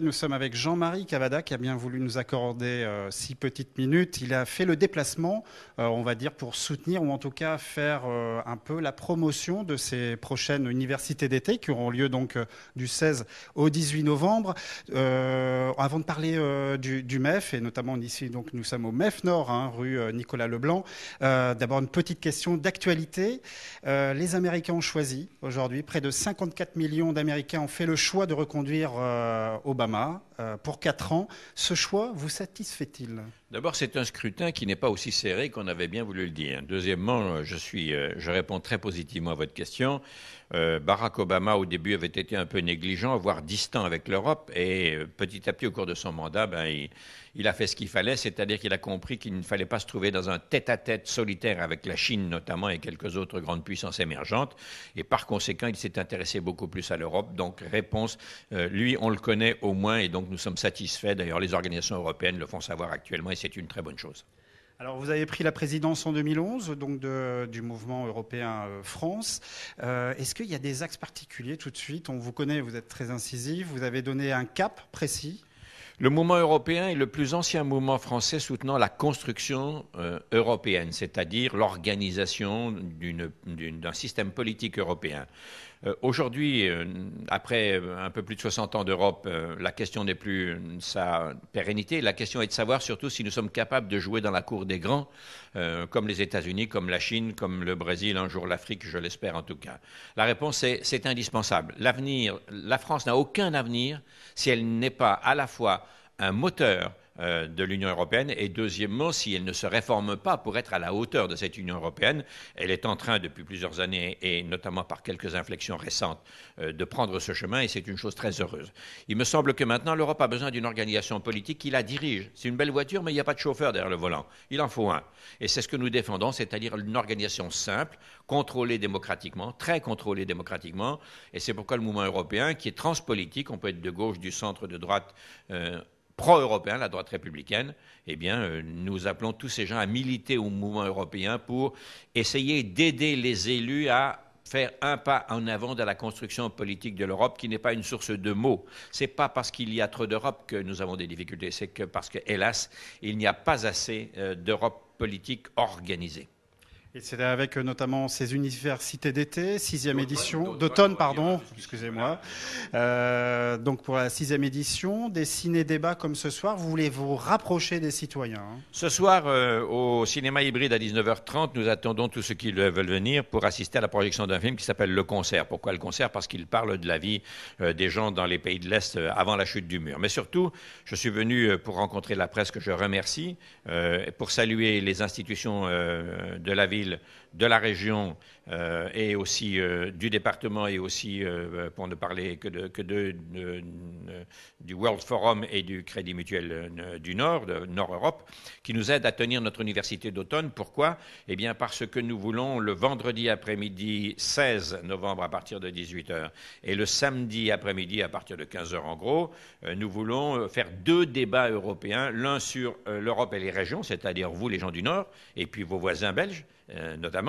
Nous sommes avec Jean-Marie Cavada qui a bien voulu nous accorder euh, six petites minutes. Il a fait le déplacement, euh, on va dire, pour soutenir ou en tout cas faire euh, un peu la promotion de ces prochaines universités d'été qui auront lieu donc du 16 au 18 novembre. avant de parler du, MEF et notamment ici, donc nous sommes au MEF Nord, hein, rue Nicolas Leblanc. D'abord une petite question d'actualité. les Américains ont choisi aujourd'hui près de 54 millions d'Américains ont fait le choix de reconduire au euh, pour 4 ans. Ce choix vous satisfait-il D'abord, c'est un scrutin qui n'est pas aussi serré qu'on avait bien voulu le dire. Deuxièmement, euh, je, suis, euh, je réponds très positivement à votre question. Euh, Barack Obama, au début, avait été un peu négligent, voire distant avec l'Europe, et petit à petit, au cours de son mandat, ben, il, a fait ce qu'il fallait, c'est-à-dire qu'il a compris qu'il ne fallait pas se trouver dans un tête-à-tête solitaire avec la Chine notamment et quelques autres grandes puissances émergentes. Et par conséquent, il s'est intéressé beaucoup plus à l'Europe. Donc, réponse, lui, on le connaît au moins et donc nous sommes satisfaits. D'ailleurs, les organisations européennes le font savoir actuellement c'est une très bonne chose. Alors vous avez pris la présidence en 2011 donc du mouvement européen euh, France. Euh, est-ce qu'il y a des axes particuliers tout de suite On vous connaît, vous êtes très incisif, vous avez donné un cap précis. Le mouvement européen est le plus ancien mouvement français soutenant la construction euh, européenne, c'est-à-dire l'organisation d'un système politique européen. Euh, aujourd'hui, euh, après un peu plus de 60 ans d'Europe, euh, la question n'est plus sa pérennité. La question est de savoir surtout si nous sommes capables de jouer dans la cour des grands, comme les États-Unis, comme la Chine, comme le Brésil, un jour l'Afrique, je l'espère en tout cas. La réponse est c'est indispensable. L'avenir, la France n'a aucun avenir si elle n'est pas à la fois un moteur euh, de l'Union européenne et deuxièmement, si elle ne se réforme pas pour être à la hauteur de cette Union européenne, elle est en train depuis plusieurs années et notamment par quelques inflexions récentes euh, de prendre ce chemin et c'est une chose très heureuse. Il me semble que maintenant l'Europe a besoin d'une organisation politique qui la dirige. C'est une belle voiture mais il n'y a pas de chauffeur derrière le volant. Il en faut un. Et c'est ce que nous défendons, c'est-à-dire une organisation simple, contrôlée démocratiquement, très contrôlée démocratiquement et c'est pourquoi le mouvement européen qui est transpolitique, on peut être de gauche, du centre, de droite, euh, pro-européen, la droite républicaine, eh bien, euh, nous appelons tous ces gens à militer au mouvement européen pour essayer d'aider les élus à faire un pas en avant dans la construction politique de l'Europe qui n'est pas une source de mots. n'est pas parce qu'il y a trop d'Europe que nous avons des difficultés, c'est que parce que, hélas, il n'y a pas assez euh, d'Europe politique organisée. Et c'est avec euh, notamment ces universités d'été, sixième édition, d'automne, pardon, excusez-moi. Euh, donc pour la sixième édition, des ciné-débats comme ce soir, vous voulez vous rapprocher des citoyens. Hein ce soir, euh, au cinéma hybride à 19h30, nous attendons tous ceux qui veulent venir pour assister à la projection d'un film qui s'appelle Le Concert. Pourquoi le concert Parce qu'il parle de la vie des gens dans les pays de l'Est avant la chute du mur. Mais surtout, je suis venu pour rencontrer la presse que je remercie, pour saluer les institutions de la ville avril de la région euh, et aussi euh, du département et aussi, euh, pour ne parler que, de, que de, du World Forum et du Crédit Mutuel du Nord, de Nord-Europe, qui nous aident à tenir notre université d'automne. Pourquoi Eh bien parce que nous voulons le vendredi après-midi 16 novembre à partir de 18h et le samedi après-midi à partir de 15h en gros, nous voulons faire deux débats européens, l'un sur l'Europe et les régions, c'est-à-dire vous les gens du Nord et puis vos voisins belges, notamment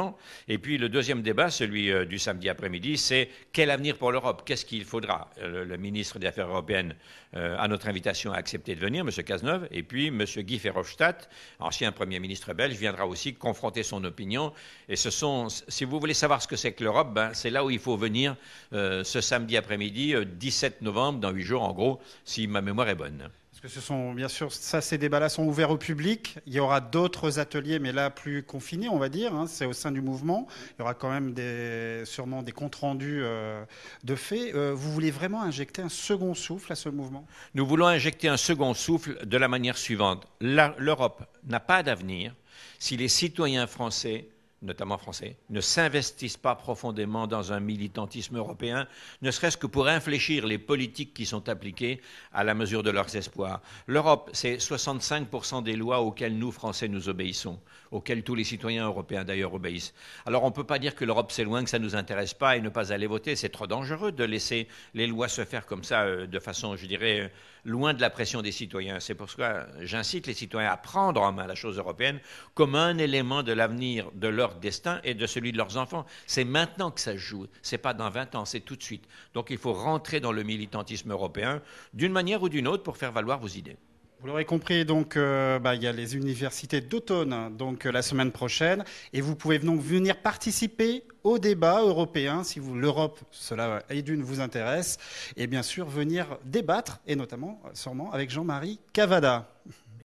et puis le deuxième débat, celui euh, du samedi après-midi, c'est quel avenir pour l'Europe Qu'est-ce qu'il faudra euh, le, ministre des Affaires européennes, euh, à notre invitation, a accepté de venir, M. Cazeneuve. Et puis M. Guy Verhofstadt, ancien Premier ministre belge, viendra aussi confronter son opinion. Et ce sont, si vous voulez savoir ce que c'est que l'Europe, ben, c'est là où il faut venir ce samedi après-midi, 17 novembre, dans huit jours en gros, si ma mémoire est bonne ce sont, bien sûr, ça, ces débats-là sont ouverts au public. Il y aura d'autres ateliers, mais là, plus confinés, on va dire. Hein, c'est au sein du mouvement. Il y aura quand même des, sûrement des comptes rendus euh, de faits. Euh, vous voulez vraiment injecter un second souffle à ce mouvement Nous voulons injecter un second souffle de la manière suivante. L'Europe n'a pas d'avenir si les citoyens français notamment français, ne s'investissent pas profondément dans un militantisme européen, ne serait-ce que pour infléchir les politiques qui sont appliquées à la mesure de leurs espoirs. L'Europe, c'est 65% des lois auxquelles nous, Français, nous obéissons, auxquelles tous les citoyens européens d'ailleurs obéissent. Alors on ne peut pas dire que l'Europe c'est loin, que ça ne nous intéresse pas et ne pas aller voter. C'est trop dangereux de laisser les lois se faire comme ça, euh, de façon, je dirais, euh, loin de la pression des citoyens. C'est pour cela j'incite les citoyens à prendre en main la chose européenne comme un élément de l'avenir de leur destin et de celui de leurs enfants. C'est maintenant que ça se joue, c'est pas dans 20 ans, c'est tout de suite. Donc il faut rentrer dans le militantisme européen d'une manière ou d'une autre pour faire valoir vos idées. Vous l'aurez compris, donc euh, bah, il y a les universités d'automne donc euh, la semaine prochaine et vous pouvez donc venir participer au débat européen si vous l'Europe cela et d'une vous intéresse et bien sûr venir débattre et notamment sûrement avec Jean-Marie Cavada.